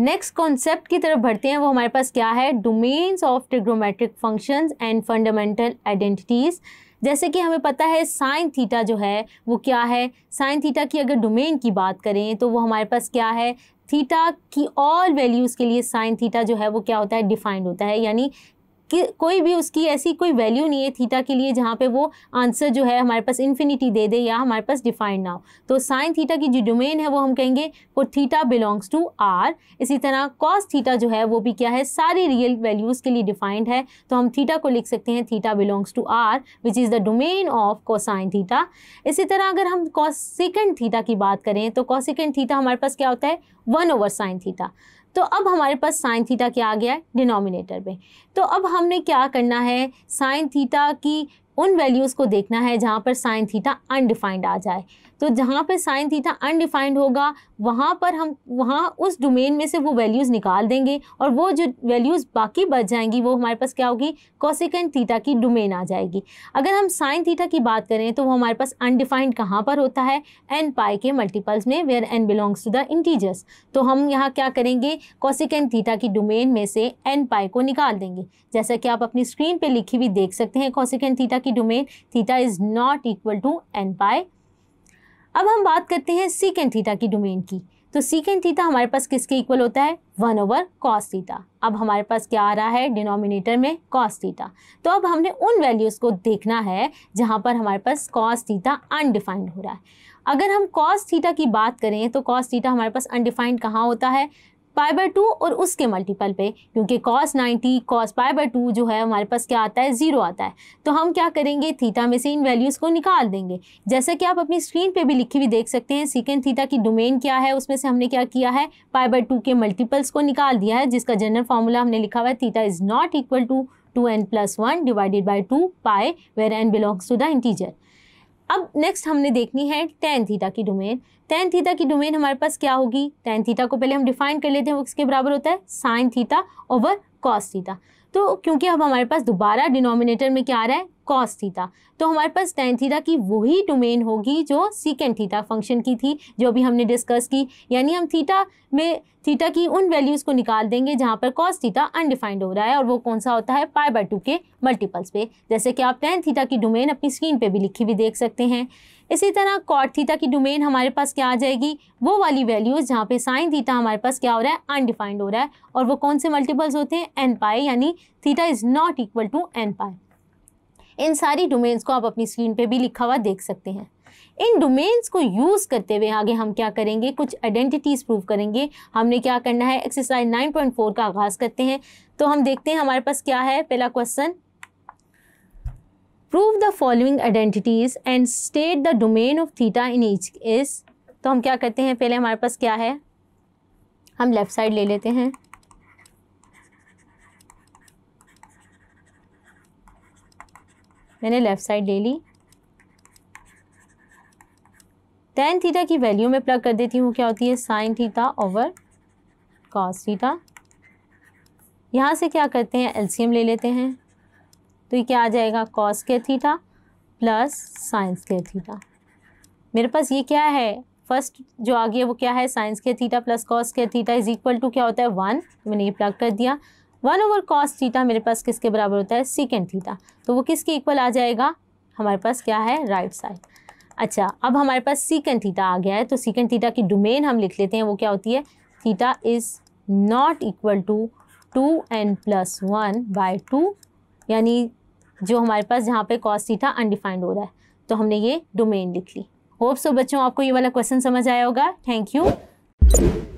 next concept की तरफ बढ़ते हैं वो हमारे पास क्या है domains of trigonometric functions and fundamental identities जैसे कि हमें पता है साइन थीटा जो है वो क्या है साइन थीटा की अगर डोमेन की बात करें तो वो हमारे पास क्या है थीटा की ऑल वैल्यूज़ के लिए साइन थीटा जो है वो क्या होता है डिफाइंड होता है यानी कि कोई भी उसकी ऐसी कोई वैल्यू नहीं है थीटा के लिए जहाँ पे वो आंसर जो है हमारे पास इन्फिनिटी दे दे या हमारे पास डिफाइंड ना हो तो साइन थीटा की जो डोमेन है वो हम कहेंगे वो थीटा बिलोंग्स टू आर इसी तरह कॉस थीटा जो है वो भी क्या है सारी रियल वैल्यूज़ के लिए डिफाइंड है तो हम थीटा को लिख सकते हैं theta belongs to R which is the domain of cosine theta इसी तरह अगर हम कॉसिकेंड थीटा की बात करें तो कॉसिकेंड थीटा हमारे पास क्या होता है वन ओवर साइन थीटा तो अब हमारे पास साइन थीटा क्या आ गया है डिनोमिनेटर में तो अब हमने क्या करना है साइन थीटा की उन वैल्यूज़ को देखना है जहाँ पर साइन थीटा अनडिफाइंड आ जाए तो जहाँ पर साइन थीटा अनडिफाइंड होगा वहाँ पर हम वहाँ उस डोमेन में से वो वैल्यूज़ निकाल देंगे और वो जो वैल्यूज़ बाकी बच जाएंगी वो हमारे पास क्या होगी कॉसिकेंट थीटा की डोमेन आ जाएगी अगर हम साइन थीटा की बात करें तो वो हमारे पास अनडिफाइंड कहाँ पर होता है एन पाई के मल्टीपल्स में where n belongs to the integers तो हम यहाँ क्या करेंगे कॉसिकेंट थीटा की डोमेन में से एन पाई को निकाल देंगे जैसा कि आप अपनी स्क्रीन पर लिखी हुई देख सकते हैं कॉसिकेंट थीटा की domain theta is not equal to n pi अब हम बात करते हैं सीकेंड थीटा की डोमेन की तो सीकेंड थीटा हमारे पास किसके इक्वल होता है वन ओवर कॉस थीटा अब हमारे पास क्या आ रहा है डिनोमिनेटर में कॉस थीटा तो अब हमने उन वैल्यूज़ को देखना है जहाँ पर हमारे पास कॉस थीटा अनडिफाइंड हो रहा है अगर हम कॉस थीटा की बात करें तो कॉस थीटा हमारे पास अनडिफाइंड कहाँ होता है पाई बाई टू और उसके मल्टीपल पे क्योंकि cos 90 cos pi by two जो है हमारे पास क्या आता है ज़ीरो आता है तो हम क्या करेंगे थीटा में से इन वैल्यूज़ को निकाल देंगे जैसा कि आप अपनी स्क्रीन पर भी लिखी हुई देख सकते हैं सिकेंड थीटा की डोमेन क्या है उसमें से हमने क्या किया है पाई बाई टू के मल्टीपल्स को निकाल दिया है जिसका जनरल फार्मूला हमने लिखा हुआ है theta is not equal to two n plus one divided by two pi where n belongs to the integer अब नेक्स्ट हमने देखनी है टेन थीटा की डोमेन टेन थीटा की डोमेन हमारे पास क्या होगी टेन थीटा को पहले हम डिफाइन कर लेते हैं वो किसके बराबर होता है sine theta over cos theta तो क्योंकि अब हमारे पास दोबारा डिनोमिनेटर में क्या आ रहा है कॉस थीटा तो हमारे पास टेन थीटा की वही डोमेन होगी जो सीकेंड थीटा फंक्शन की थी जो भी हमने डिस्कस की यानी हम थीटा में थीटा की उन वैल्यूज़ को निकाल देंगे जहाँ पर कॉस थीटा अनडिफाइंड हो रहा है और वो कौन सा होता है पाई बाय टू के मल्टीपल्स पे जैसे कि आप टेन थीटा की डोमेन अपनी स्क्रीन पे भी लिखी हुई देख सकते हैं इसी तरह कॉट थीटा की डोमेन हमारे पास क्या आ जाएगी वो वाली वैल्यूज़ जहाँ पे साइन थीटा हमारे पास क्या हो रहा है अनडिफाइंड हो रहा है और वो कौन से मल्टीपल्स होते हैं एन पाए यानी theta is not equal to n pi इन सारी डोमेन्स को आप अपनी स्क्रीन पे भी लिखा हुआ देख सकते हैं इन डोमेन्स को यूज़ करते हुए आगे हम क्या करेंगे कुछ आइडेंटिटीज़ प्रूव करेंगे हमने क्या करना है एक्सरसाइज 9.4 का आगाज़ करते हैं तो हम देखते हैं हमारे पास क्या है पहला question prove the following identities and state the domain of theta in each is तो हम क्या करते हैं पहले हमारे पास क्या है हम लेफ़्ट साइड ले लेते हैं मैंने लेफ़्ट साइड ले ली टेन थीटा की वैल्यू में प्लग कर देती हूँ क्या होती है sine theta over cos theta यहाँ से क्या करते हैं एलसीएम ले लेते हैं तो ये क्या आ जाएगा कॉस के थीटा प्लस साइंस के थीटा मेरे पास ये क्या है फर्स्ट जो आ गया वो क्या है साइंस के थीटा प्लस कॉस के थीटा इज इक्वल टू क्या होता है वन मैंने ये प्लग कर दिया वन ओवर कॉस थीटा मेरे पास किसके बराबर होता है सीकेंड थीटा तो वो किसके इक्वल आ जाएगा हमारे पास क्या है राइट right साइड अच्छा अब हमारे पास सीकेंड थीटा आ गया है तो सीकेंड थीटा की डोमेन हम लिख लेते हैं वो क्या होती है theta is not equal to two n plus one by two यानी जो हमारे पास जहाँ पे कॉस थीटा अनडिफाइंड हो रहा है तो हमने ये डोमेन लिख ली होप सो बच्चों आपको ये वाला क्वेश्चन समझ आया होगा थैंक यू